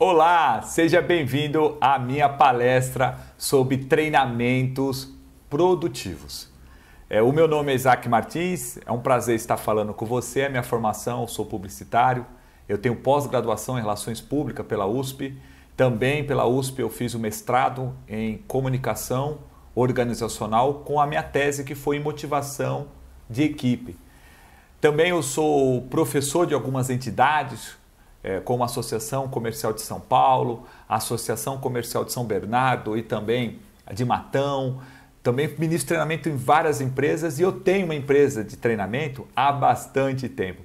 Olá, seja bem-vindo à minha palestra sobre treinamentos produtivos. É, o meu nome é Isaac Martins, é um prazer estar falando com você. É minha formação, sou publicitário, eu tenho pós-graduação em Relações Públicas pela USP. Também pela USP eu fiz o mestrado em Comunicação Organizacional com a minha tese que foi em Motivação de Equipe. Também eu sou professor de algumas entidades, é, como a Associação Comercial de São Paulo, a Associação Comercial de São Bernardo e também a de Matão. Também ministro treinamento em várias empresas e eu tenho uma empresa de treinamento há bastante tempo.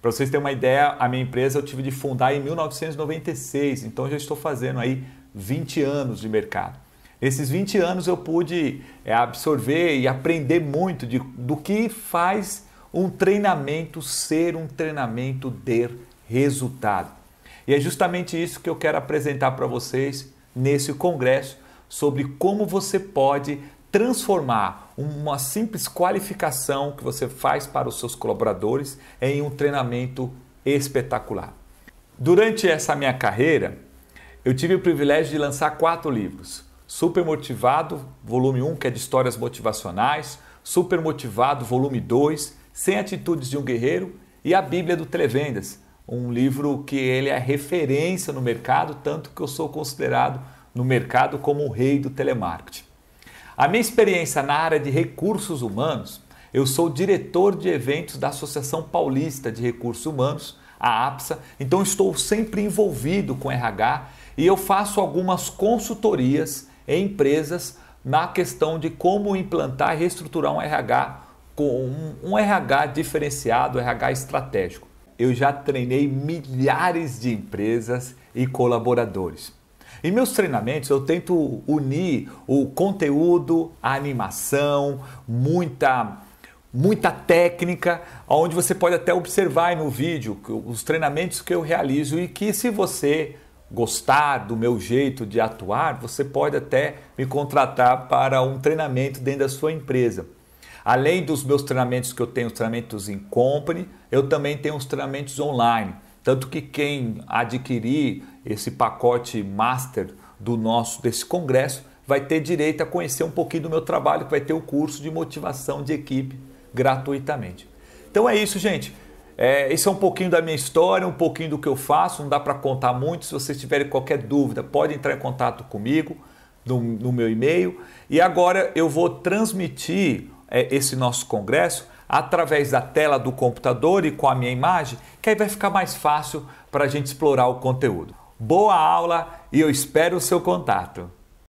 Para vocês terem uma ideia, a minha empresa eu tive de fundar em 1996, então já estou fazendo aí 20 anos de mercado. Esses 20 anos eu pude é, absorver e aprender muito de, do que faz um treinamento ser um treinamento de resultado. E é justamente isso que eu quero apresentar para vocês nesse congresso sobre como você pode transformar uma simples qualificação que você faz para os seus colaboradores em um treinamento espetacular. Durante essa minha carreira, eu tive o privilégio de lançar quatro livros: Super Motivado, volume 1, que é de histórias motivacionais, Super Motivado, volume 2, Sem Atitudes de um Guerreiro e a Bíblia do Televendas, um livro que ele é referência no mercado, tanto que eu sou considerado no mercado como o rei do telemarketing. A minha experiência na área de recursos humanos, eu sou diretor de eventos da Associação Paulista de Recursos Humanos, a APSA, então estou sempre envolvido com RH e eu faço algumas consultorias em empresas na questão de como implantar e reestruturar um RH com um, um RH diferenciado, um RH estratégico eu já treinei milhares de empresas e colaboradores. Em meus treinamentos, eu tento unir o conteúdo, a animação, muita muita técnica, onde você pode até observar no vídeo os treinamentos que eu realizo e que se você gostar do meu jeito de atuar, você pode até me contratar para um treinamento dentro da sua empresa. Além dos meus treinamentos que eu tenho, os treinamentos em company, eu também tenho os treinamentos online. Tanto que quem adquirir esse pacote master do nosso desse congresso vai ter direito a conhecer um pouquinho do meu trabalho, que vai ter o um curso de motivação de equipe gratuitamente. Então é isso, gente. É, esse é um pouquinho da minha história, um pouquinho do que eu faço. Não dá para contar muito. Se vocês tiverem qualquer dúvida, pode entrar em contato comigo no, no meu e-mail. E agora eu vou transmitir é, esse nosso congresso através da tela do computador e com a minha imagem, que aí vai ficar mais fácil para a gente explorar o conteúdo. Boa aula e eu espero o seu contato.